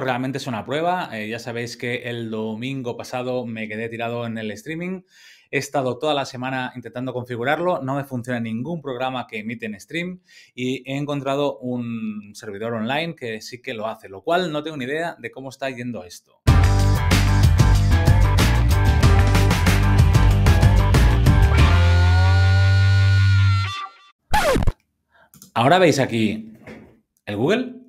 realmente es una prueba. Eh, ya sabéis que el domingo pasado me quedé tirado en el streaming. He estado toda la semana intentando configurarlo, no me funciona ningún programa que emite en stream y he encontrado un servidor online que sí que lo hace, lo cual no tengo ni idea de cómo está yendo esto. Ahora veis aquí el Google.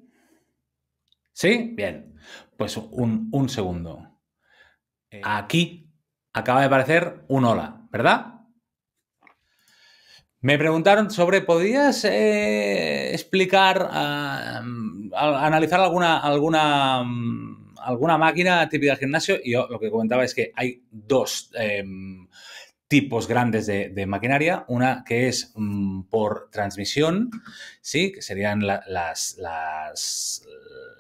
¿Sí? Bien. Pues un, segundo. Eh. Aquí acaba de aparecer un hola, ¿verdad? Me preguntaron sobre, ¿podrías eh, explicar, ah, mm, analizar alguna, alguna, mm, alguna máquina típica del gimnasio? Y yo lo que comentaba es que hay dos em, tipos grandes de, maquinaria. Una que es mm, por transmisión, ¿sí? que serían las, las,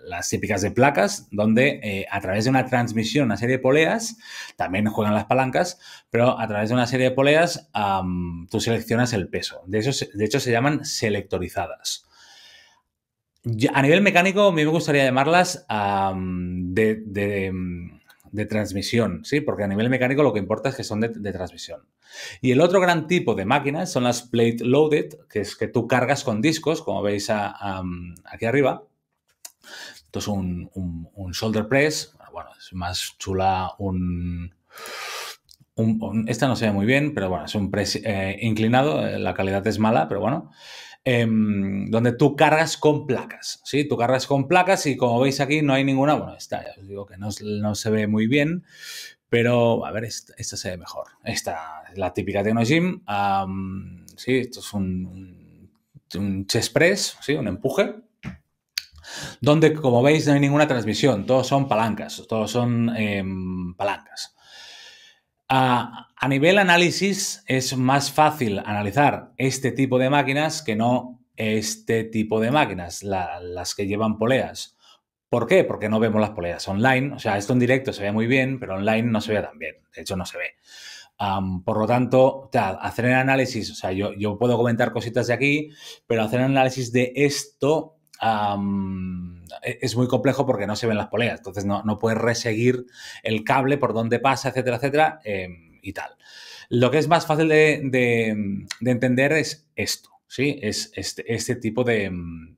las típicas de placas, donde eh, a través de una transmisión, una serie de poleas, también juegan las palancas, pero a través de una serie de poleas tú seleccionas el peso. De, de hecho, se llaman selectorizadas. a nivel mecánico, a mí me gustaría llamarlas de, transmisión, ¿sí? Porque a nivel mecánico lo que importa es que son de, transmisión. Y el otro gran tipo de máquinas son las plate loaded, que es que tú cargas con discos, como veis aquí arriba. Esto es un, un, shoulder press. Bueno, es más chula un, Esta no se ve muy bien, pero bueno, es un press eh, inclinado. Eh, la calidad es mala, pero bueno. Em, donde tú cargas con placas, ¿sí? Tú cargas con placas y como veis aquí no hay ninguna. Bueno, esta ya os digo que no, se ve muy bien, pero, a ver, esta, se ve mejor. Esta es la típica Tecnogym. gym sí, esto es un, un chest press, ¿sí? un empuje donde como veis no hay ninguna transmisión, todos son palancas, todos son em, palancas. A, nivel análisis es más fácil analizar este tipo de máquinas que no este tipo de máquinas, las que llevan poleas. ¿Por qué? Porque no vemos las poleas online. O sea, esto en directo se ve muy bien, pero online no se ve tan bien. De hecho, no se ve. por lo tanto, hacer el análisis, o sea, yo, yo, puedo comentar cositas de aquí, pero hacer el análisis de esto e-, es muy complejo porque no se ven las poleas, entonces no, puedes reseguir el cable por dónde pasa, etcétera, etcétera, em, y tal. Lo que es más fácil de, entender es esto, ¿sí? Es este, este tipo de, em,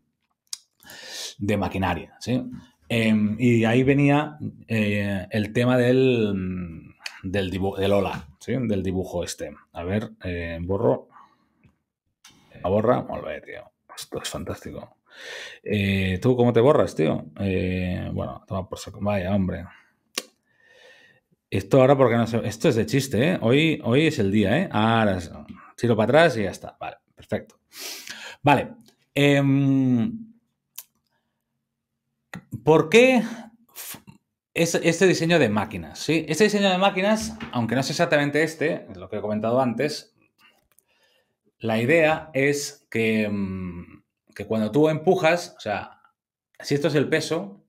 de maquinaria, ¿sí? Em, y ahí venía eh, el tema del, del, dibujo, del hola, ¿sí? Del dibujo este. A ver, eh, borro. La borra, tío. Esto es fantástico. Eh, ¿Tú cómo te borras, tío? Eh, bueno, toma por Vaya, hombre. Esto ahora porque no sé... Esto es de chiste, ¿eh? Hoy, hoy es el día, ¿eh? Ahora tiro para atrás y ya está. Vale, perfecto. Vale. Em, ¿Por qué este diseño de máquinas, ¿sí? Este diseño de máquinas, aunque no es exactamente este, lo que he comentado antes, la idea es que em, que cuando tú empujas, o sea, si esto es el peso,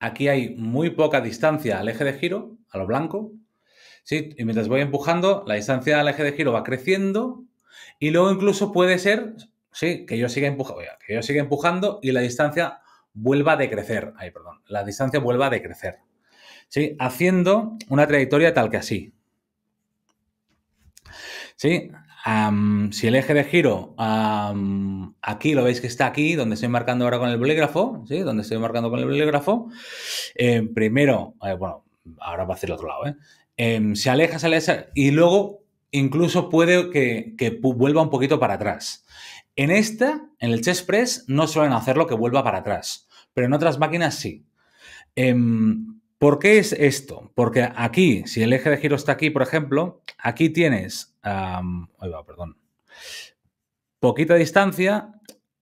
aquí hay muy poca distancia al eje de giro, a lo blanco, ¿sí? y mientras voy empujando, la distancia al eje de giro va creciendo y luego incluso puede ser ¿sí? que, yo siga empujando, que yo siga empujando y la distancia vuelva a decrecer, ahí, perdón, la distancia vuelva a decrecer, ¿sí? haciendo una trayectoria tal que así. ¿Sí? si el eje de giro aquí lo veis que está aquí, donde estoy marcando ahora con el bolígrafo, Donde estoy marcando con el bolígrafo. Eh, primero, eh, bueno, ahora va a hacer el otro lado, ¿eh? em, se aleja, y luego incluso puede que, vuelva un poquito para atrás. En esta, en el ChessPress, no suelen hacerlo que vuelva para atrás, pero en otras máquinas sí. Em, ¿Por qué es esto? Porque aquí, si el eje de giro está aquí, por ejemplo, aquí tienes, perdón, poquita distancia,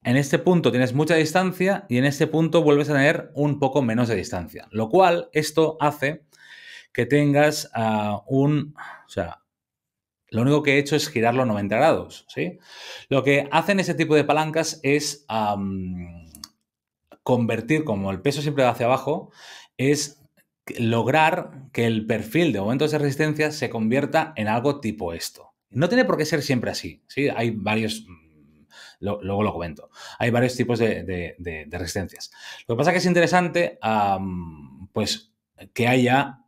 en este punto tienes mucha distancia y en este punto vuelves a tener un poco menos de distancia, lo cual esto hace que tengas ah, un, o sea, lo único que he hecho es girarlo 90 grados, ¿sí? Lo que hacen ese tipo de palancas es convertir, como el peso siempre va hacia abajo, es lograr que el perfil de momentos de resistencia se convierta en algo tipo esto. No tiene por qué ser siempre así, ¿sí? Hay varios, mm, luego lo comento, hay varios tipos de, resistencias. Lo que pasa que es interesante, pues, que haya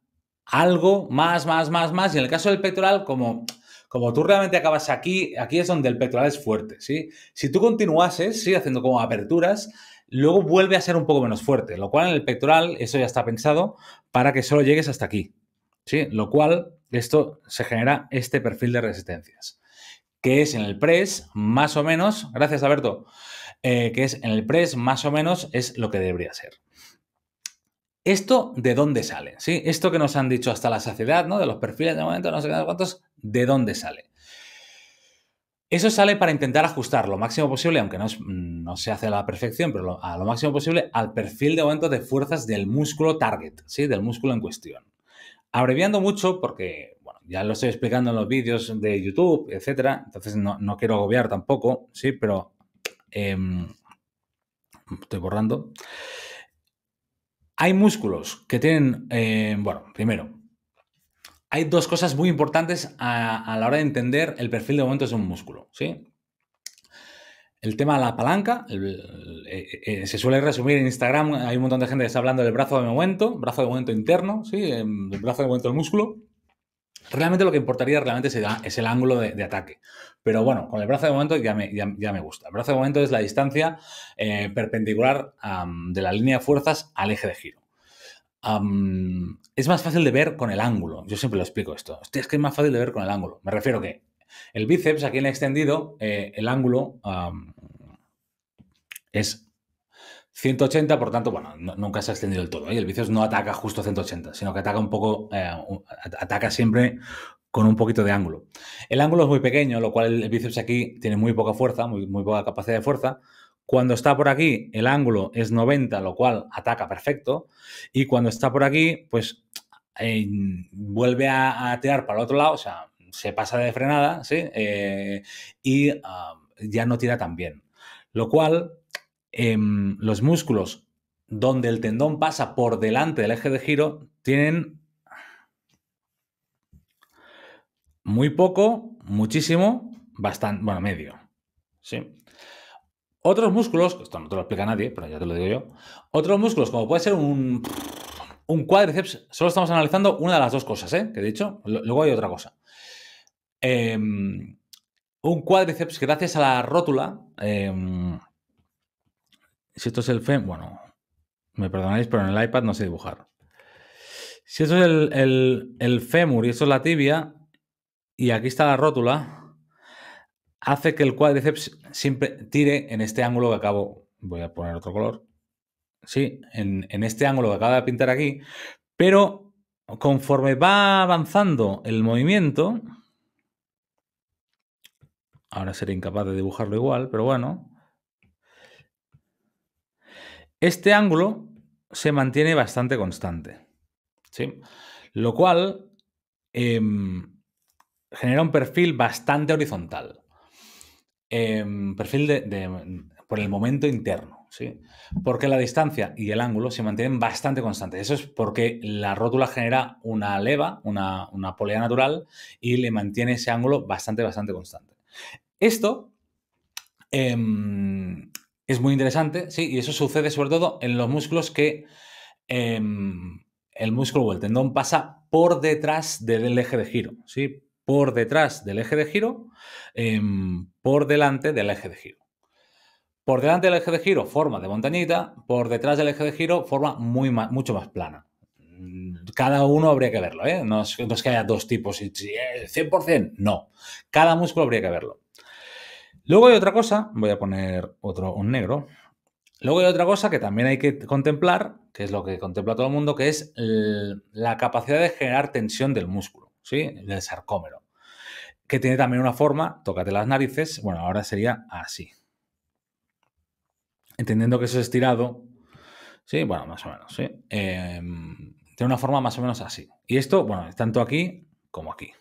algo más, más, más, más, y en el caso del pectoral, como como tú realmente acabas aquí, aquí es donde el pectoral es fuerte, ¿sí? Si tú continuases, ¿sí? Haciendo como aperturas, luego vuelve a ser un poco menos fuerte, lo cual en el pectoral eso ya está pensado para que solo llegues hasta aquí. ¿sí? Lo cual, esto se genera este perfil de resistencias, que es en el press más o menos, gracias Alberto, eh, que es en el press más o menos es lo que debería ser. ¿Esto de dónde sale? ¿Sí? Esto que nos han dicho hasta la saciedad, ¿no? De los perfiles de momento, no sé cuántos, ¿de dónde sale? Eso sale para intentar ajustar lo máximo posible, aunque no, mm, se hace a la perfección, pero a lo máximo posible al perfil de aumento de fuerzas del músculo target, ¿sí? del músculo en cuestión. Abreviando mucho, porque bueno, ya lo estoy explicando en los vídeos de YouTube, etcétera, entonces no, quiero agobiar tampoco, sí, pero em, estoy borrando. Hay músculos que tienen, eh, bueno, primero, hay dos cosas muy importantes a, la hora de entender el perfil de momento de un músculo. ¿sí? El tema de la palanca, eh, eh, se suele resumir en Instagram, hay un montón de gente que está hablando del brazo de momento, brazo de momento interno, ¿sí? Em, el brazo de momento del músculo. Realmente lo que importaría realmente es el, ángulo de, ataque. Pero bueno, con el brazo de momento ya me, gusta. El brazo de momento es la distancia eh, perpendicular de la línea de fuerzas al eje de giro es más fácil de ver con el ángulo. Yo siempre lo explico esto. es que es más fácil de ver con el ángulo. Me refiero que el bíceps aquí en extendido, eh, el ángulo es 180, por tanto, bueno, nunca se ha extendido del todo. ¿eh? el bíceps no ataca justo 180, sino que ataca un poco, eh, ataca siempre con un poquito de ángulo. El ángulo es muy pequeño, lo cual el bíceps aquí tiene muy poca fuerza, muy poca capacidad de fuerza, cuando está por aquí, el ángulo es 90, lo cual ataca perfecto. Y cuando está por aquí, pues eh, vuelve a, tirar para el otro lado, o sea, se pasa de frenada, ¿sí? Eh, y ah, ya no tira tan bien. Lo cual, em, los músculos donde el tendón pasa por delante del eje de giro tienen muy poco, muchísimo, bastante, bueno, medio. ¿sí? Otros músculos, esto no te lo explica nadie, pero ya te lo digo yo, otros músculos, como puede ser un, un cuádriceps, solo estamos analizando una de las dos cosas, ¿eh? que he dicho, luego hay otra cosa. Em, un cuádriceps, gracias a la rótula, em, si esto es el femur... bueno, me perdonáis, pero en el iPad no sé dibujar. Si esto es el, el, el fémur y esto es la tibia, y aquí está la rótula, hace que el cuádriceps siempre tire en este ángulo que acabo, voy a poner otro color, sí, en, este ángulo que acabo de pintar aquí, pero conforme va avanzando el movimiento, ahora seré incapaz de dibujarlo igual, pero bueno, este ángulo se mantiene bastante constante, Lo cual em, genera un perfil bastante horizontal. Em, perfil de, por el momento interno, ¿sí? Porque la distancia y el ángulo se mantienen bastante constantes. Eso es porque la rótula genera una leva, una, polea natural, y le mantiene ese ángulo bastante, bastante constante. Esto em, es muy interesante, sí, y eso sucede sobre todo en los músculos que em, el músculo o el tendón pasa por detrás del eje de giro, ¿sí? por detrás del eje de giro, em, por delante del eje de giro. Por delante del eje de giro, forma de montañita, por detrás del eje de giro, forma mucho más plana. Mm, cada uno habría que verlo, ¿eh? no, es, que haya dos tipos y 100%, eh, no. Cada músculo habría que verlo. Luego hay otra cosa, voy a poner otro, un negro. Luego hay otra cosa que también hay que contemplar, que es lo que contempla todo el mundo, que es la capacidad de generar tensión del músculo. ¿sí? Del sarcómero. Que tiene también una forma, tócate las narices, bueno, ahora sería así. Entendiendo que eso es estirado, sí, bueno, más o menos, sí. Em, tiene una forma más o menos así. Y esto, bueno, tanto aquí como aquí.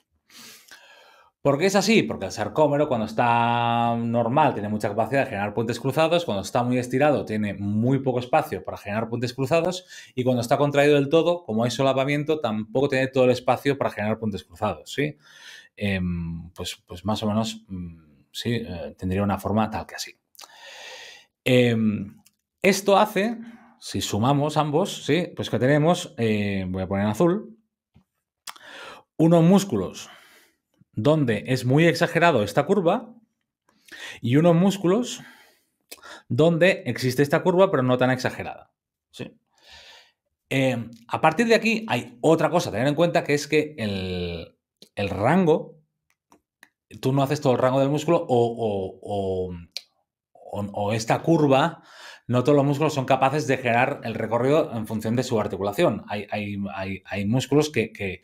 ¿Por qué es así? Porque el sarcómero cuando está normal tiene mucha capacidad de generar puentes cruzados, cuando está muy estirado tiene muy poco espacio para generar puentes cruzados y cuando está contraído del todo, como hay solapamiento, tampoco tiene todo el espacio para generar puentes cruzados, ¿sí? Em, pues, pues, más o menos, mm, sí, eh, tendría una forma tal que así. Em, esto hace, si sumamos ambos, ¿sí? Pues que tenemos, eh, voy a poner en azul, unos músculos donde es muy exagerado esta curva y unos músculos donde existe esta curva pero no tan exagerada. ¿sí? Eh, a partir de aquí hay otra cosa a tener en cuenta que es que el, rango, tú no haces todo el rango del músculo o esta curva no todos los músculos son capaces de generar el recorrido en función de su articulación. Hay, músculos que,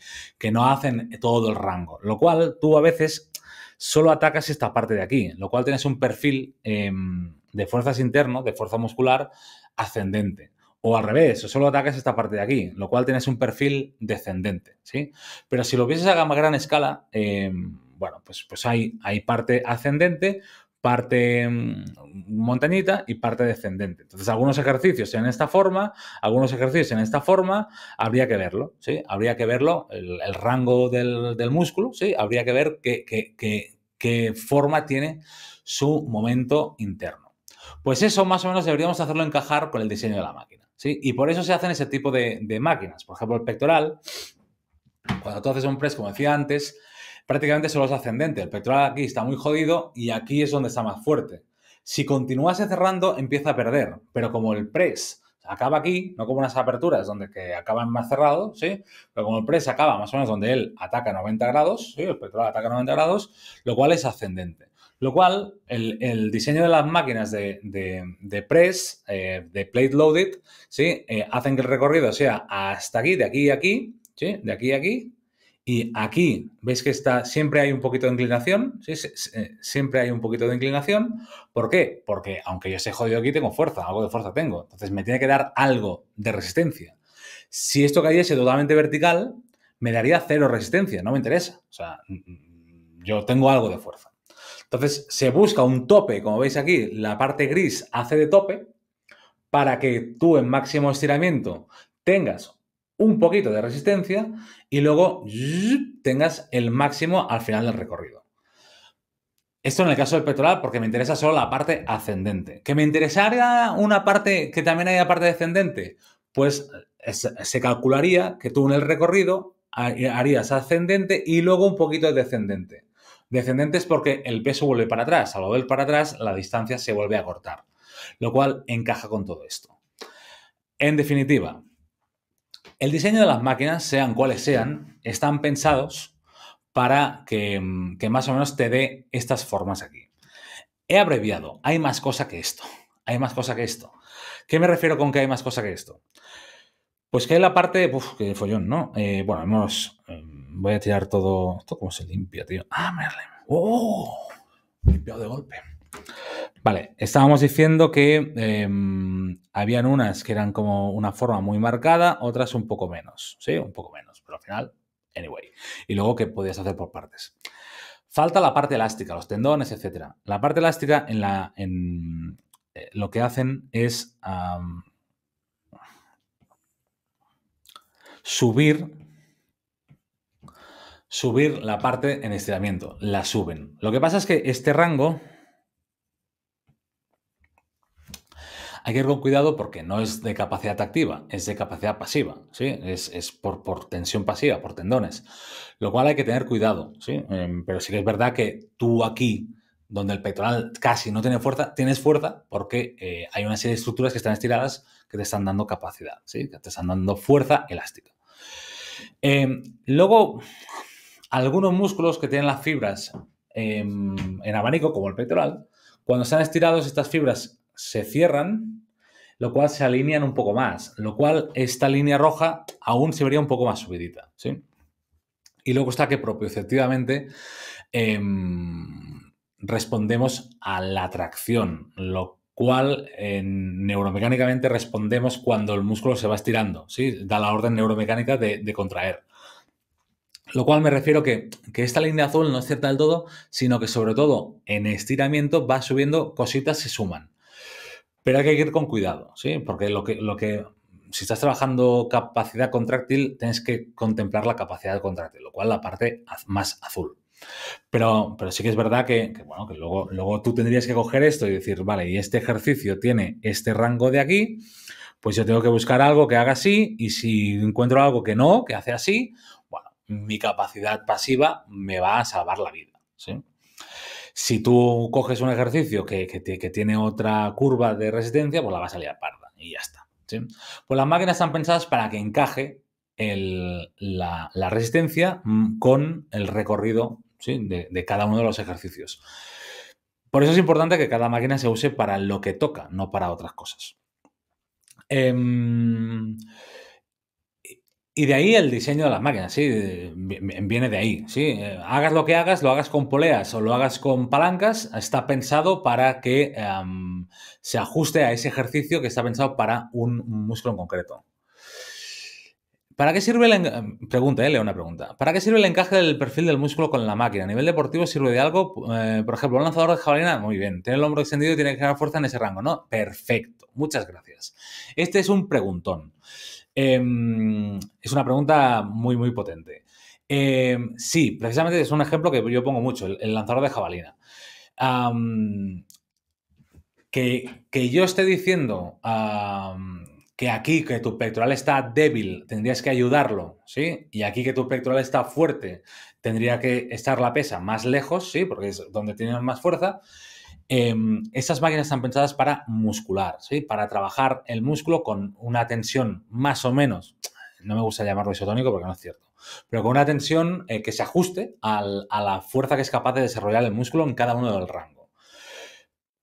no hacen todo el rango, lo cual tú a veces solo atacas esta parte de aquí, lo cual tienes un perfil em, de fuerzas internos, de fuerza muscular ascendente. O al revés, solo atacas esta parte de aquí, lo cual tienes un perfil descendente, ¿sí? Pero si lo vieses a gran escala, em, bueno, pues, pues hay, hay parte ascendente, parte mm, montañita y parte descendente. Entonces, algunos ejercicios en esta forma, algunos ejercicios en esta forma, habría que verlo, ¿sí? Habría que verlo, el, rango del, músculo, ¿sí? Habría que ver qué, qué, forma tiene su momento interno. Pues eso más o menos deberíamos hacerlo encajar con el diseño de la máquina, ¿sí? Y por eso se hacen ese tipo de, de máquinas. Por ejemplo, el pectoral, cuando tú haces un press, como decía antes, prácticamente solo es ascendente. El petróleo aquí está muy jodido y aquí es donde está más fuerte. Si continuase cerrando, empieza a perder, pero como el press acaba aquí, no como unas aperturas donde que acaban más cerrado, ¿sí? Pero como el press acaba más o menos donde él ataca 90 grados, ¿sí? El petróleo ataca 90 grados, lo cual es ascendente. Lo cual, el, diseño de las máquinas de, press, eh, de plate loaded, ¿sí? Eh, hacen que el recorrido sea hasta aquí, de aquí a aquí, ¿sí? De aquí a aquí, y aquí veis que está, siempre hay un poquito de inclinación, eh, siempre hay un poquito de inclinación. ¿Por qué? Porque aunque yo se jodido aquí, tengo fuerza, algo de fuerza tengo. Entonces me tiene que dar algo de resistencia. Si esto cayese totalmente vertical, me daría cero resistencia, no me interesa. O sea, mm, mm, yo tengo algo de fuerza. Entonces se busca un tope, como veis aquí, la parte gris hace de tope para que tú en máximo estiramiento tengas un poquito de resistencia y luego tengas el máximo al final del recorrido. Esto en el caso del pectoral porque me interesa solo la parte ascendente. ¿Que me interesaría una parte que también haya parte descendente? Pues eh, se calcularía que tú en el recorrido harías ascendente y luego un poquito de descendente. Descendente es porque el peso vuelve para atrás. Al volver para atrás, la distancia se vuelve a cortar. Lo cual encaja con todo esto. En definitiva, el diseño de las máquinas, sean cuales sean, están pensados para mm, que, más o menos te dé estas formas aquí. He abreviado, hay más cosa que esto, hay más cosa que esto. ¿Qué me refiero con que hay más cosa que esto? Pues que hay la parte, Uf, que follón, ¿no? Eh, bueno, hemos, em, voy a tirar todo, ¿esto cómo se limpia, tío? Ah, Merlin, ¡oh! Limpiado de golpe. Vale, estábamos diciendo que em, habían unas que eran como una forma muy marcada, otras un poco menos, ¿sí? Un poco menos, pero al final, anyway. Y luego que podías hacer por partes. Falta la parte elástica, los tendones, etc. La parte elástica en la, en, eh, lo que hacen es subir subir la parte en estiramiento, la suben. Lo que pasa es que este rango Hay que ir con cuidado porque no es de capacidad activa, es de capacidad pasiva, ¿sí? Es, por, tensión pasiva, por tendones. Lo cual hay que tener cuidado, ¿sí? Em, pero sí que es verdad que tú aquí, donde el pectoral casi no tiene fuerza, tienes fuerza porque eh, hay una serie de estructuras que están estiradas que te están dando capacidad, ¿sí? Que te están dando fuerza elástica. Em, luego, algunos músculos que tienen las fibras em, en abanico, como el pectoral, cuando están estirados estas fibras se cierran, lo cual se alinean un poco más, lo cual esta línea roja aún se vería un poco más subidita, ¿sí? Y luego está que propioceptivamente em, respondemos a la tracción, lo cual neuromecánicamente respondemos cuando el músculo se va estirando, ¿sí? Da la orden neuromecánica de, contraer. Lo cual me refiero que, que esta línea azul no es cierta del todo, sino que sobre todo en estiramiento va subiendo cositas se suman. Pero hay que ir con cuidado, ¿sí? Porque lo que, lo que si estás trabajando capacidad contractil, tienes que contemplar la capacidad contractil, lo cual la parte más azul. Pero, pero sí que es verdad que, bueno, que luego, luego tú tendrías que coger esto y decir, vale, y este ejercicio tiene este rango de aquí, pues yo tengo que buscar algo que haga así, y si encuentro algo que no, que hace así, bueno, mi capacidad pasiva me va a salvar la vida. ¿sí? Si tú coges un ejercicio que, tiene otra curva de resistencia, pues la va a a parda y ya está. Pues las máquinas están pensadas para que encaje la, resistencia mm, con el recorrido de, cada uno de los ejercicios. Por eso es importante que cada máquina se use para lo que toca, no para otras cosas. Em, y de ahí el diseño de las máquinas, sí, viene de ahí, sí. Eh, hagas lo que hagas, lo hagas con poleas o lo hagas con palancas, está pensado para que em, se ajuste a ese ejercicio que está pensado para un, músculo en concreto. ¿Para qué sirve el em, eh, pregunta? ¿Para qué sirve el encaje del perfil del músculo con la máquina? ¿A nivel deportivo sirve de algo? Eh, por ejemplo, un lanzador de jabalina, muy bien, tiene el hombro extendido y tiene que generar fuerza en ese rango, ¿no? Perfecto, muchas gracias. Este es un preguntón. Em, es una pregunta muy, muy potente. Em, sí, precisamente es un ejemplo que yo pongo mucho, el, lanzador de jabalina. que, que, yo esté diciendo que aquí que tu pectoral está débil, tendrías que ayudarlo, ¿sí? Y aquí que tu pectoral está fuerte, tendría que estar la pesa más lejos, ¿sí? Porque es donde tienes más fuerza. Em, estas máquinas están pensadas para muscular, ¿sí? para trabajar el músculo con una tensión más o menos, no me gusta llamarlo isotónico porque no es cierto, pero con una tensión eh, que se ajuste a la fuerza que es capaz de desarrollar el músculo en cada uno del rango.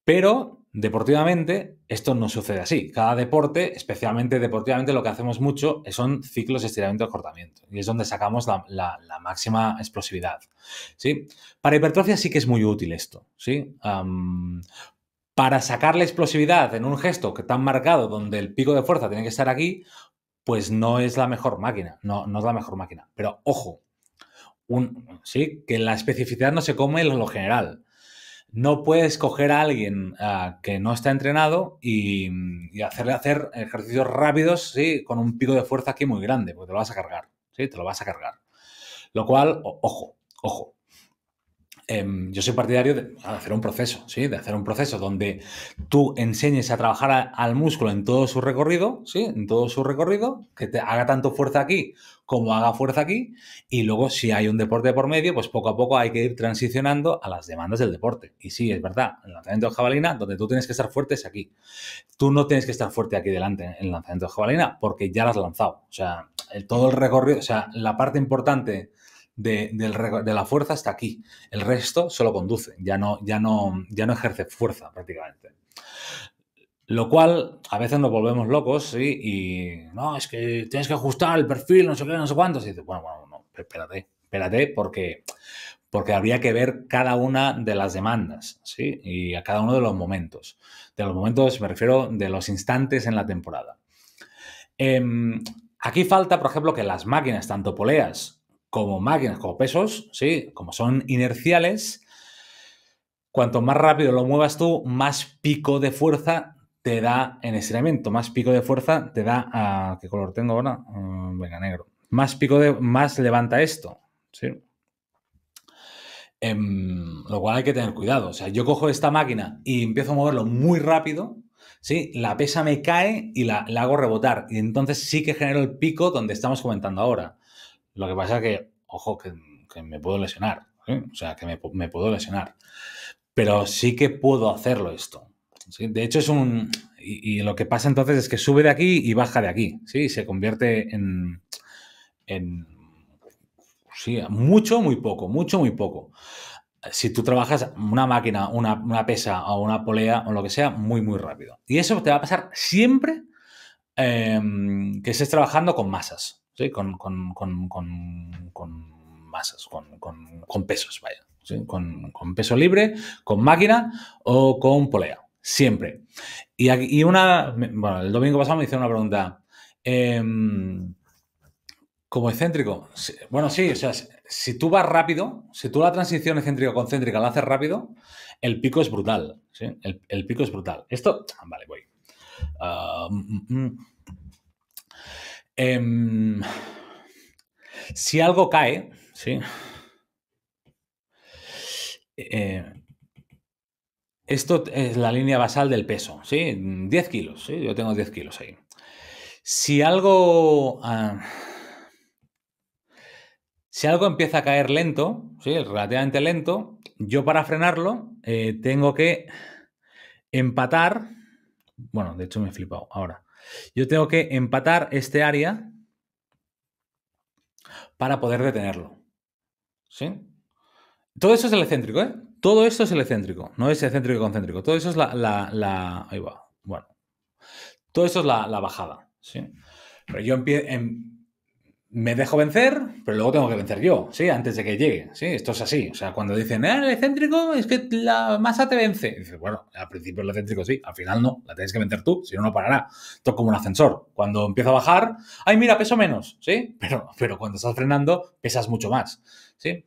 Pero Deportivamente, esto no sucede así. Cada deporte, especialmente deportivamente, lo que hacemos mucho son ciclos de estiramiento-acortamiento. y Y es donde sacamos la, máxima explosividad. ¿sí? Para hipertrofia sí que es muy útil esto. ¿sí? para sacar la explosividad en un gesto que tan marcado, donde el pico de fuerza tiene que estar aquí, pues no es la mejor máquina. No, no es la mejor máquina. Pero ojo, ¿sí? que la especificidad no se come en lo general no puedes coger a alguien ah, que no está entrenado y, hacerle hacer ejercicios rápidos, sí, con un pico de fuerza aquí muy grande, porque te lo vas a cargar, sí, te lo vas a cargar. Lo cual, ojo, ojo, Em, yo soy partidario de hacer un proceso, ¿sí? De hacer un proceso donde tú enseñes a trabajar al músculo en todo su recorrido, ¿sí? En todo su recorrido, que te haga tanto fuerza aquí como haga fuerza aquí. Y luego, si hay un deporte por medio, pues poco a poco hay que ir transicionando a las demandas del deporte. Y sí, es verdad, el lanzamiento de jabalina, donde tú tienes que estar fuerte es aquí. Tú no tienes que estar fuerte aquí delante en el lanzamiento de jabalina, porque ya la has lanzado. O sea, todo el recorrido, o sea, la parte importante de, la fuerza hasta aquí. El resto solo conduce, ya no, ya no, ya no ejerce fuerza prácticamente. Lo cual a veces nos volvemos locos y no, es que tienes que ajustar el perfil, no sé qué, no sé cuánto bueno, bueno, no, espérate, espérate, porque, porque habría que ver cada una de las demandas ¿sí? y a cada uno de los momentos. De los momentos, me refiero, de los instantes en la temporada. Em, aquí falta, por ejemplo, que las máquinas, tanto poleas como máquinas, como pesos, ¿sí? como son inerciales, cuanto más rápido lo muevas tú, más pico de fuerza te da en estiramiento, más pico de fuerza te da a... ¿Qué color tengo ahora? Mm, venga, negro. Más pico de... más levanta esto, ¿sí? Em, lo cual hay que tener cuidado. O sea, yo cojo esta máquina y empiezo a moverlo muy rápido, ¿sí? La pesa me cae y la, la hago rebotar. Y entonces sí que genero el pico donde estamos comentando ahora. Lo que pasa es que, ojo, que, me puedo lesionar. ¿eh? O sea, que me, puedo lesionar. Pero sí que puedo hacerlo esto. De hecho, es un... Y, lo que pasa entonces es que sube de aquí y baja de aquí. ¿sí? se convierte en... sí, mucho, muy poco, mucho, muy poco. Si tú trabajas una máquina, una, pesa o una polea o lo que sea, muy, muy rápido. Y eso te va a pasar siempre em, que estés trabajando con masas. ¿sí? con, masas, con, pesos, vaya. Con, peso libre, con máquina o con polea. Siempre. Y, aquí, y una. Bueno, el domingo pasado me hicieron una pregunta. Eh, como excéntrico. Bueno, sí, o sea, si tú vas rápido, si tú la transición excéntrico-concéntrica la haces rápido, el pico es brutal. El, pico es brutal. Esto. Ah, vale, voy. Ah... Mm, mm, mm. Em, si algo cae, ¿sí? Eh, esto es la línea basal del peso, ¿sí? 10 kilos, Yo tengo 10 kilos ahí. Si algo... Ah, si algo empieza a caer lento, ¿sí? relativamente lento, yo para frenarlo eh, tengo que empatar. Bueno, de hecho me he flipado ahora. Yo tengo que empatar este área para poder detenerlo. ¿Sí? Todo eso es el excéntrico, ¿eh? Todo esto es el excéntrico, no es excéntrico y concéntrico. Todo eso es la. ahí va. Bueno. Todo eso es la, bajada. ¿sí? Pero yo empiezo. Em, me dejo vencer, pero luego tengo que vencer yo, ¿sí? Antes de que llegue, ¿sí? Esto es así. O sea, cuando dicen, eh, el excéntrico es que la masa te vence. bueno, al principio el excéntrico sí, al final no, la tienes que vencer tú, si no, no parará. Esto es como un ascensor. Cuando empieza a bajar, ay, mira, peso menos, ¿sí? Pero, pero cuando estás frenando, pesas mucho más, ¿sí?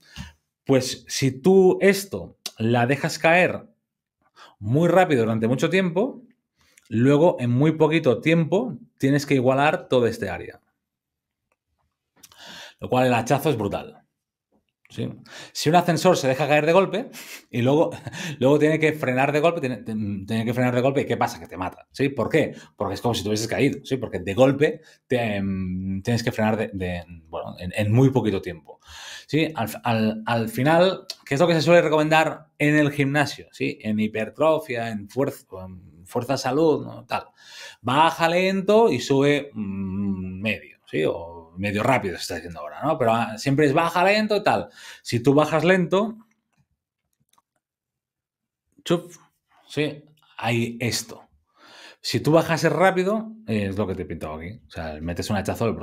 Pues si tú esto la dejas caer muy rápido durante mucho tiempo, luego en muy poquito tiempo tienes que igualar todo este área. Lo cual el hachazo es brutal. ¿Sí? Si un ascensor se deja caer de golpe y luego, luego tiene que frenar de golpe, tiene, que frenar de golpe, ¿y qué pasa? Que te mata. ¿sí? ¿Por qué? Porque es como si te hubieses caído, ¿sí? porque de golpe te, em, tienes que frenar de, bueno, en, muy poquito tiempo. ¿sí? Al, final, ¿qué es lo que se suele recomendar en el gimnasio? ¿sí? En hipertrofia, en fuerza, fuerza salud, tal. Baja lento y sube mm, medio, ¿sí? o medio rápido se está diciendo ahora, ¿no? Pero ah, siempre es baja lento y tal. Si tú bajas lento, chup, sí, hay esto. Si tú bajas rápido, es lo que te he pintado aquí. O sea, metes un hachazo,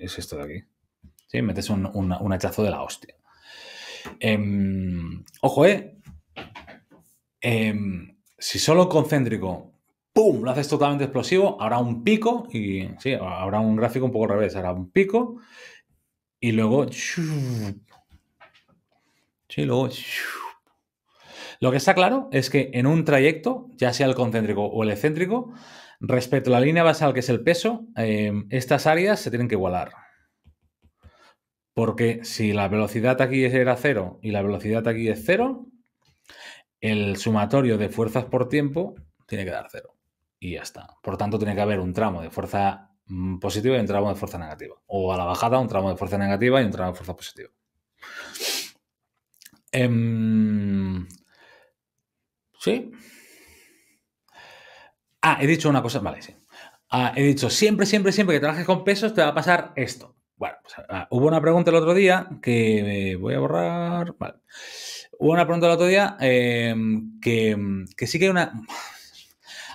es esto de aquí. Sí, metes un, hachazo de la hostia. Em, ojo, eh. eh si solo concéntrico lo haces totalmente explosivo, habrá un pico y sí, habrá un gráfico un poco al revés, habrá un pico y luego... Sí, luego... Lo que está claro es que en un trayecto, ya sea el concéntrico o el excéntrico, respecto a la línea basal que es el peso, eh, estas áreas se tienen que igualar. Porque si la velocidad aquí era cero y la velocidad aquí es cero, el sumatorio de fuerzas por tiempo tiene que dar cero y ya está. Por tanto, tiene que haber un tramo de fuerza mm, positiva y un tramo de fuerza negativa. O a la bajada, un tramo de fuerza negativa y un tramo de fuerza positiva. Em, sí. Ah, he dicho una cosa. Vale, sí. Ah, he dicho, siempre, siempre, siempre que trabajes con pesos te va a pasar esto. Bueno, pues, ah, hubo una pregunta el otro día que voy a borrar. Vale. Hubo una pregunta el otro día em, que, que sí que hay una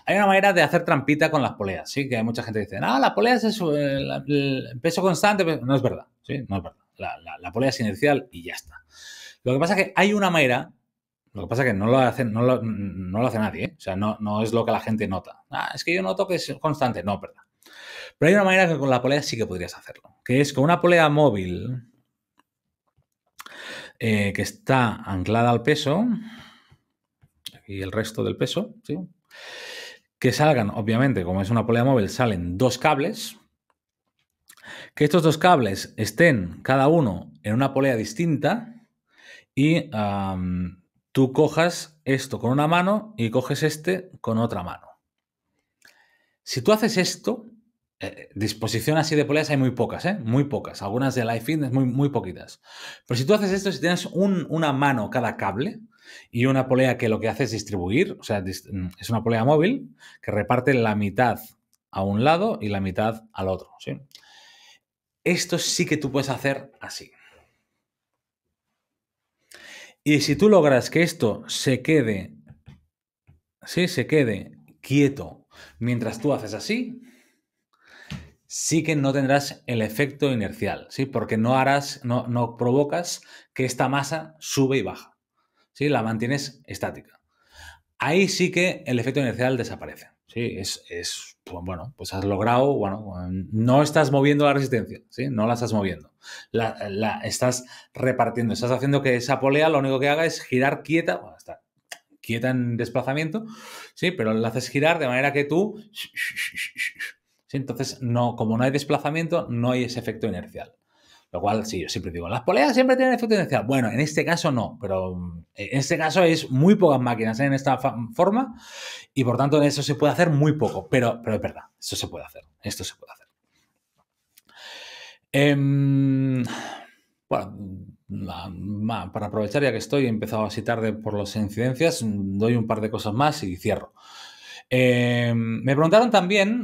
hay una manera de hacer trampita con las poleas, ¿sí? Que hay mucha gente que dice, no, la polea es eh, el, peso constante. No es verdad, ¿sí? No es verdad. La, polea es inercial y ya está. Lo que pasa es que hay una manera, lo que pasa es que no lo, hace, no lo, hace nadie, ¿eh? O sea, no, no es lo que la gente nota. Ah, es que yo noto que es constante. No, verdad. Pero hay una manera que con la polea sí que podrías hacerlo, que es con una polea móvil eh, que está anclada al peso y el resto del peso, ¿sí? que salgan, obviamente, como es una polea móvil, salen dos cables, que estos dos cables estén cada uno en una polea distinta y tú cojas esto con una mano y coges este con otra mano. Si tú haces esto, eh, disposición así de poleas hay muy pocas, ¿eh? Muy pocas. Algunas de Life Fitness, muy, muy poquitas. Pero si tú haces esto, si tienes una mano cada cable, y una polea que lo que hace es distribuir, o sea, mm, es una polea móvil que reparte la mitad a un lado y la mitad al otro. Esto sí que tú puedes hacer así. Y si tú logras que esto se quede, se quede quieto mientras tú haces así, sí que no tendrás el efecto inercial, ¿sí? Porque no harás, no, no provocas que esta masa sube y baja si la mantienes estática. Ahí sí que el efecto inercial desaparece. Sí, es, pues, bueno, pues has logrado, bueno, no estás moviendo la resistencia, ¿sí? No la estás moviendo. La, estás repartiendo, estás haciendo que esa polea lo único que haga es girar quieta, bueno, está quieta en desplazamiento, ¿sí? Pero la haces girar de manera que tú... ¿sí? Entonces, no, como no hay desplazamiento, no hay ese efecto inercial. Lo cual, sí, yo siempre digo, las poleas siempre tienen efecto tendencial Bueno, en este caso no, pero eh, en este caso es muy pocas máquinas ¿eh? en esta forma y por tanto eso se puede hacer muy poco, pero, pero es verdad, eso se puede hacer, esto se puede hacer. Em, bueno, para aprovechar ya que estoy, he empezado así tarde por las incidencias, doy un par de cosas más y cierro. Em, me preguntaron también...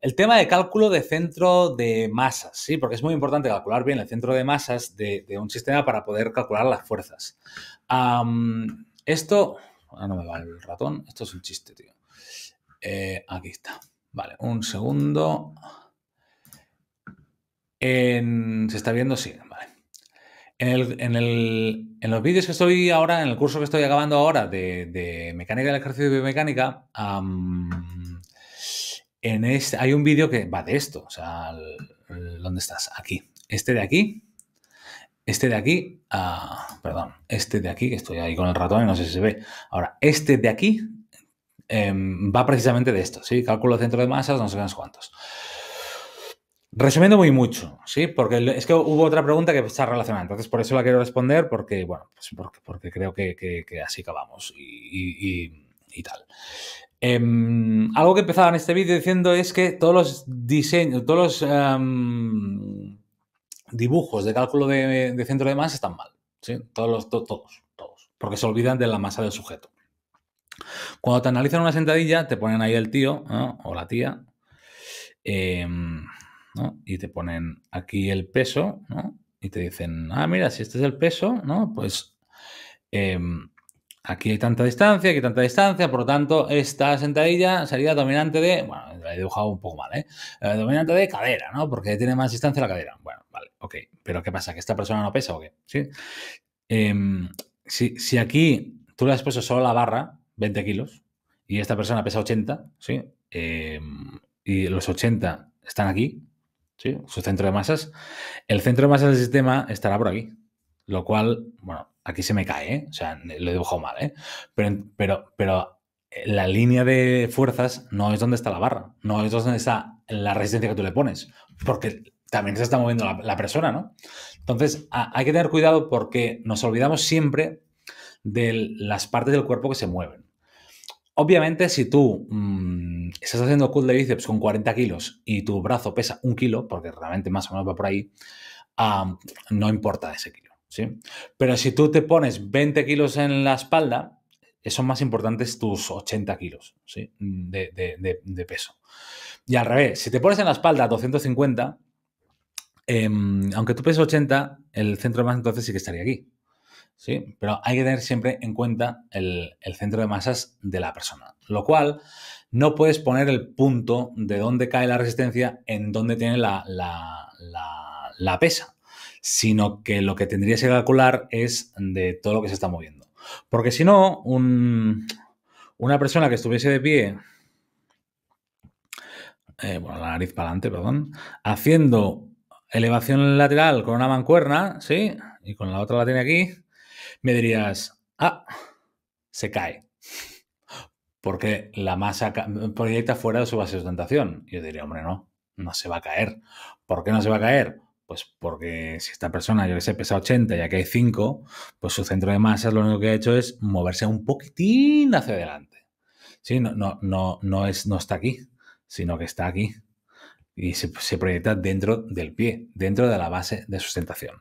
El tema de cálculo de centro de masas, sí, porque es muy importante calcular bien el centro de masas de, un sistema para poder calcular las fuerzas. esto. Ah, no me va el ratón. Esto es un chiste, tío. Eh, aquí está. Vale, un segundo. ¿Se está viendo? Sí, vale. En, los vídeos que estoy ahora, en el curso que estoy acabando ahora de, mecánica del ejercicio de biomecánica, en este, hay un vídeo que va de esto. O sea, ¿dónde estás? Aquí. Este de aquí. Este de aquí. Ah, perdón. Este de aquí, que estoy ahí con el ratón y no sé si se ve. Ahora, este de aquí em, va precisamente de esto. ¿sí? Cálculo centro de masas, no sé cuántos. Resumiendo muy mucho, ¿sí? Porque es que hubo otra pregunta que está relacionada, entonces por eso la quiero responder porque, bueno, pues porque, creo que, así acabamos y tal. Em, algo que empezaba en este vídeo diciendo es que todos los diseños, todos los em, dibujos de cálculo de, centro de masa están mal. ¿sí? Todos, los, todos, todos. Porque se olvidan de la masa del sujeto. Cuando te analizan una sentadilla, te ponen ahí el tío o la tía em, y te ponen aquí el peso y te dicen, ah, mira, si este es el peso, ¿no? pues Aquí hay tanta distancia, aquí tanta distancia, por lo tanto, esta sentadilla sería dominante de, bueno, la he dibujado un poco mal, ¿eh? ¿eh? dominante de cadera, ¿no? Porque tiene más distancia la cadera. Bueno, vale, ok. Pero ¿qué pasa? ¿Que esta persona no pesa o qué? ¿Sí? Em, si, si, aquí tú le has puesto solo la barra, 20 kilos, y esta persona pesa 80, ¿sí? Em, y los 80 están aquí, ¿sí? Su centro de masas. El centro de masas del sistema estará por aquí. Lo cual, bueno, aquí se me cae, ¿eh? o sea, lo he dibujado mal, ¿eh? pero, pero, pero eh, la línea de fuerzas no es donde está la barra, no es donde está la resistencia que tú le pones, porque también se está moviendo la, persona, ¿no? Entonces, hay que tener cuidado porque nos olvidamos siempre de las partes del cuerpo que se mueven. Obviamente, si tú mm, estás haciendo cool de bíceps con 40 kilos y tu brazo pesa un kilo, porque realmente más o menos va por ahí, no importa ese kilo. Pero si tú te pones 20 kilos en la espalda, son más importantes tus 80 kilos de, peso. Y al revés, si te pones en la espalda 250, em, aunque tú peses 80, el centro de masa entonces sí que estaría aquí. ¿sí? Pero hay que tener siempre en cuenta el, centro de masas de la persona. Lo cual, no puedes poner el punto de dónde cae la resistencia en donde tiene la pesa sino que lo que tendrías que calcular es de todo lo que se está moviendo. Porque si no, una persona que estuviese de pie, eh, bueno, la nariz para adelante, perdón, haciendo elevación lateral con una mancuerna, ¿sí? Y con la otra la tiene aquí, me dirías, ah, se cae. Porque la masa proyecta fuera de su base de sustentación. yo diría, hombre, no, no se va a caer. ¿Por qué no se va a caer? Pues porque si esta persona, yo que sé, pesa 80 y aquí hay 5, pues su centro de masa lo único que ha hecho es moverse un poquitín hacia adelante. Sí, no, no, no, no, es, no está aquí, sino que está aquí. Y se, se proyecta dentro del pie, dentro de la base de sustentación.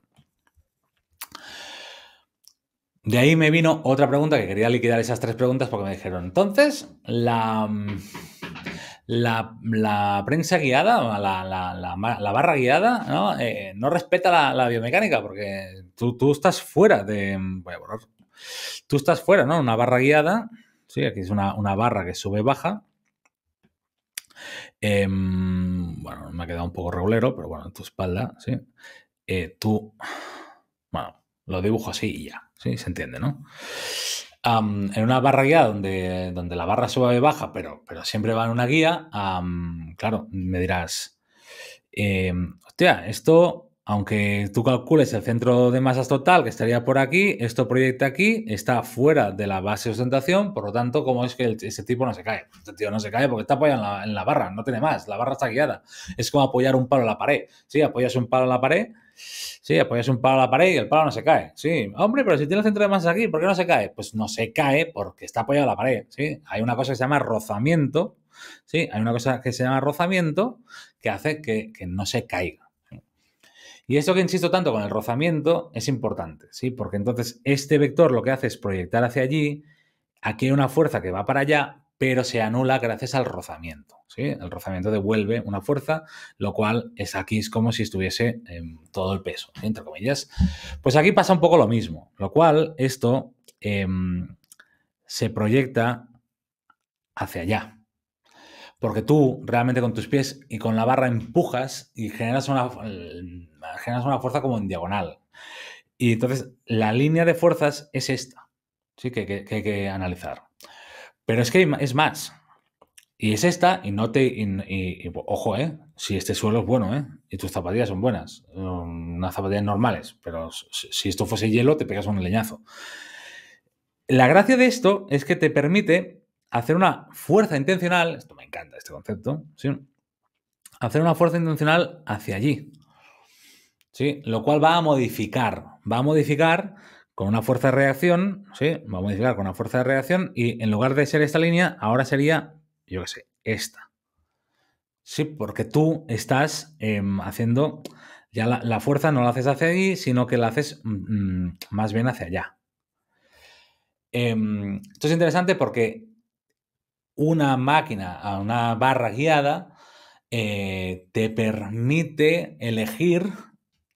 De ahí me vino otra pregunta que quería liquidar esas tres preguntas porque me dijeron, entonces, la, mm, la, prensa guiada, la, la, barra guiada, ¿no? Eh, no respeta la, biomecánica porque tú, estás fuera de... Voy a borrar. Tú estás fuera, ¿no? Una barra guiada, sí, aquí es una, barra que sube baja. Em, bueno, me ha quedado un poco regulero, pero bueno, en tu espalda, sí. Eh, tú, bueno, lo dibujo así y ya, sí, se entiende, ¿no? en una barra guiada donde, donde la barra sube baja, pero, pero siempre va en una guía, claro, me dirás, em, hostia, esto, aunque tú calcules el centro de masas total que estaría por aquí, esto proyecta aquí, está fuera de la base de ostentación, por lo tanto, ¿cómo es que ese tipo no se cae? Este tío no se cae porque está apoyado en la, barra, no tiene más, la barra está guiada. Es como apoyar un palo a la pared. Si sí, apoyas un palo a la pared, Sí, apoyas un palo a la pared y el palo no se cae. Sí, hombre, pero si tiene el centro de masa aquí, ¿por qué no se cae? Pues no se cae porque está apoyado a la pared. Sí, hay una cosa que se llama rozamiento. Sí, hay una cosa que se llama rozamiento que hace que, no se caiga. Y esto que insisto tanto con el rozamiento es importante, ¿sí? Porque entonces este vector lo que hace es proyectar hacia allí, aquí hay una fuerza que va para allá, pero se anula gracias al rozamiento. ¿sí? El rozamiento devuelve una fuerza, lo cual es aquí es como si estuviese em, todo el peso, entre comillas. Pues aquí pasa un poco lo mismo, lo cual esto em, se proyecta hacia allá. Porque tú realmente con tus pies y con la barra empujas y generas una, una fuerza como en diagonal. Y entonces la línea de fuerzas es esta, ¿sí? que hay que, que analizar. Pero es que es más. Y es esta, y no te. ojo, ¿eh? Si este suelo es bueno, ¿eh? Y tus zapatillas son buenas. Um, unas zapatillas normales, pero si esto fuese hielo, te pegas un leñazo. La gracia de esto es que te permite hacer una fuerza intencional. Esto me encanta, este concepto. ¿sí? Hacer una fuerza intencional hacia allí. ¿sí? Lo cual va a modificar. Va a modificar con una fuerza de reacción, ¿sí? Vamos a modificar con una fuerza de reacción y en lugar de ser esta línea, ahora sería, yo qué sé, esta. Sí, porque tú estás em, haciendo, ya la, fuerza no la haces hacia ahí, sino que la haces mm, mm, más bien hacia allá. Em, esto es interesante porque una máquina, una barra guiada, eh, te permite elegir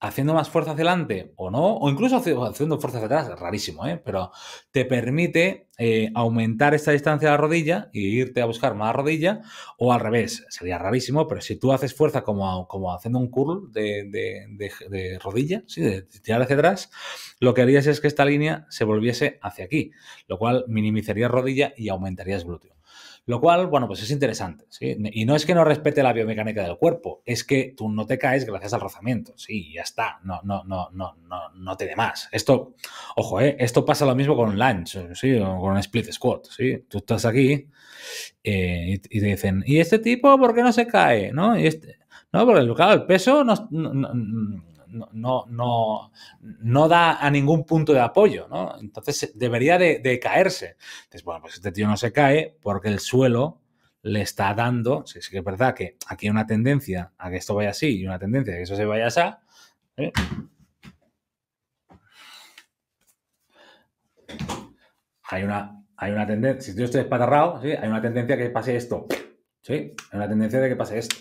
haciendo más fuerza hacia adelante o no, o incluso haciendo fuerza hacia atrás, rarísimo, ¿eh? pero te permite eh, aumentar esta distancia de la rodilla e irte a buscar más rodilla, o al revés, sería rarísimo, pero si tú haces fuerza como, como haciendo un curl de, rodilla, ¿sí? de tirar hacia atrás, lo que harías es que esta línea se volviese hacia aquí, lo cual minimizaría rodilla y aumentarías glúteo. Lo cual, bueno, pues es interesante. ¿sí? Y no es que no respete la biomecánica del cuerpo, es que tú no te caes gracias al rozamiento. Sí, ya está. No, no, no, no, no, no dé más. Esto, ojo, ¿eh? esto pasa lo mismo con un lunch, ¿sí? con un split squat. ¿sí? Tú estás aquí eh, y, te dicen, ¿y este tipo por qué no se cae? ¿No? Y este, no, porque el peso no no, no, no, da a ningún punto de apoyo, ¿no? Entonces debería de, caerse. Entonces, bueno, pues este tío no se cae porque el suelo le está dando, sí, que es verdad que aquí hay una tendencia a que esto vaya así y una tendencia a que eso se vaya así. ¿eh? Hay una, hay una tendencia, si yo estoy espatarrado, ¿sí? hay una tendencia que pase esto. ¿sí? Hay una tendencia de que pase esto.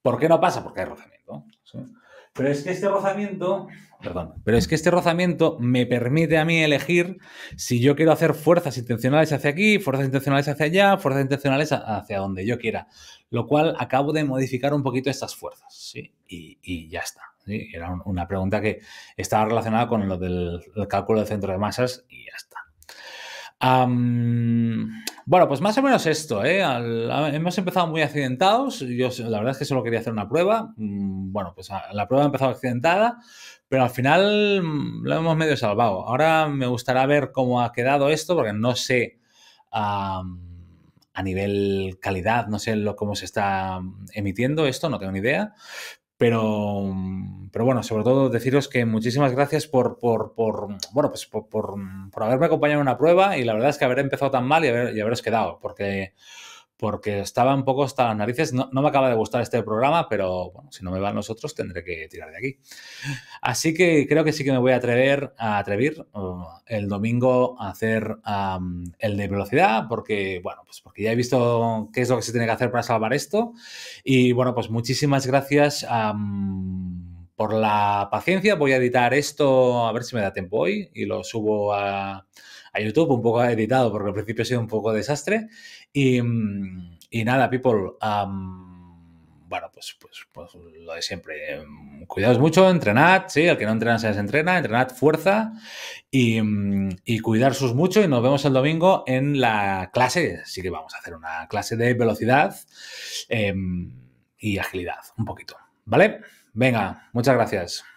¿Por qué no pasa? Porque hay rozamiento. Pero es que este rozamiento, perdón, pero es que este rozamiento me permite a mí elegir si yo quiero hacer fuerzas intencionales hacia aquí, fuerzas intencionales hacia allá, fuerzas intencionales hacia donde yo quiera. Lo cual acabo de modificar un poquito estas fuerzas, ¿sí? Y, ya está. Era una pregunta que estaba relacionada con lo del cálculo del centro de masas y ya está bueno, pues más o menos esto. ¿eh? hemos empezado muy accidentados. Yo la verdad es que solo quería hacer una prueba. Mm, bueno, pues la prueba ha empezado accidentada, pero al final mm, lo hemos medio salvado. Ahora me gustará ver cómo ha quedado esto, porque no sé a nivel calidad, no sé cómo se está mm, emitiendo esto, no tengo ni idea. Pero, mm, pero bueno, sobre todo deciros que muchísimas gracias por, por, por bueno, pues por, por, haberme acompañado en una prueba y la verdad es que haber empezado tan mal y, haber, y haberos quedado, porque porque estaba un poco hasta las narices. No, me acaba de gustar este programa, pero bueno, si no me van los otros, tendré que tirar de aquí. Así que creo que sí que me voy a atrever a atrevir uh, el domingo a hacer um, el de velocidad, porque bueno, pues porque ya he visto qué es lo que se tiene que hacer para salvar esto. Y bueno, pues muchísimas gracias. Um, por la paciencia, voy a editar esto, a ver si me da tiempo hoy y lo subo a, a YouTube, un poco editado, porque al principio ha sido un poco desastre. Y, nada, people. bueno, pues, pues, pues, lo de siempre. Cuidaos mucho, entrenad, sí, el que no entrena se desentrena, entrenad fuerza y, y mucho y nos vemos el domingo en la clase, sí que vamos a hacer una clase de velocidad em, y agilidad, un poquito, ¿vale? Venga, muchas gracias.